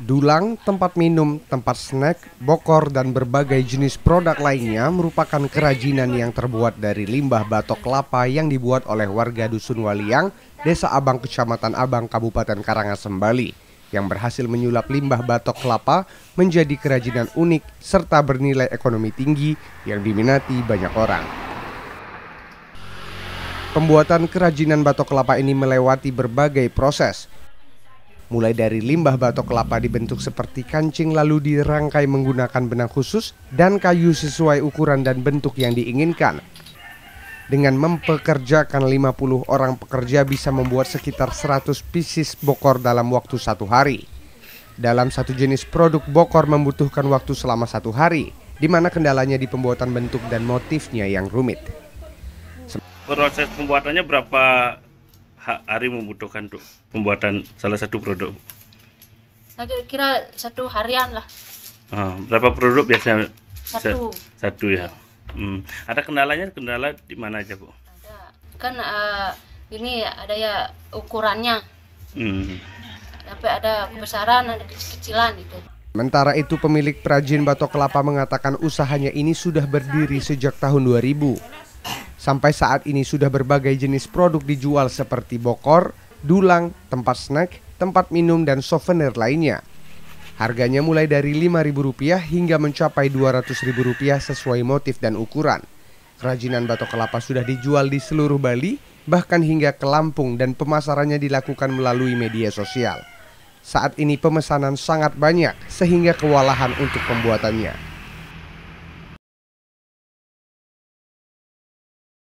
Dulang, tempat minum, tempat snack, bokor, dan berbagai jenis produk lainnya merupakan kerajinan yang terbuat dari limbah batok kelapa yang dibuat oleh warga Dusun Waliang, Desa Abang, Kecamatan Abang, Kabupaten Karangasem, Bali, yang berhasil menyulap limbah batok kelapa menjadi kerajinan unik serta bernilai ekonomi tinggi yang diminati banyak orang. Pembuatan kerajinan batok kelapa ini melewati berbagai proses, mulai dari limbah batok kelapa dibentuk seperti kancing lalu dirangkai menggunakan benang khusus dan kayu sesuai ukuran dan bentuk yang diinginkan. Dengan mempekerjakan 50 orang pekerja bisa membuat sekitar 100 pieces bokor dalam waktu satu hari. Dalam satu jenis produk bokor membutuhkan waktu selama satu hari, di mana kendalanya di pembuatan bentuk dan motifnya yang rumit. Proses pembuatannya berapa Hak hari membutuhkan untuk pembuatan salah satu produk? Saya kira satu harian lah. Uh, berapa produk biasanya? Satu. Satu ya. Hmm. Ada kendalanya? Kendala di mana aja bu? Ada. Kan uh, ini ada ya ukurannya. Hmm. Sampai ada kebesaran, ada kecil-kecilan gitu. Sementara itu pemilik perajin batok kelapa mengatakan usahanya ini sudah berdiri sejak tahun 2000. Sampai saat ini sudah berbagai jenis produk dijual seperti bokor, dulang, tempat snack, tempat minum, dan souvenir lainnya. Harganya mulai dari Rp5.000 hingga mencapai Rp200.000 sesuai motif dan ukuran. Kerajinan batok kelapa sudah dijual di seluruh Bali, bahkan hingga ke Lampung dan pemasarannya dilakukan melalui media sosial. Saat ini pemesanan sangat banyak sehingga kewalahan untuk pembuatannya.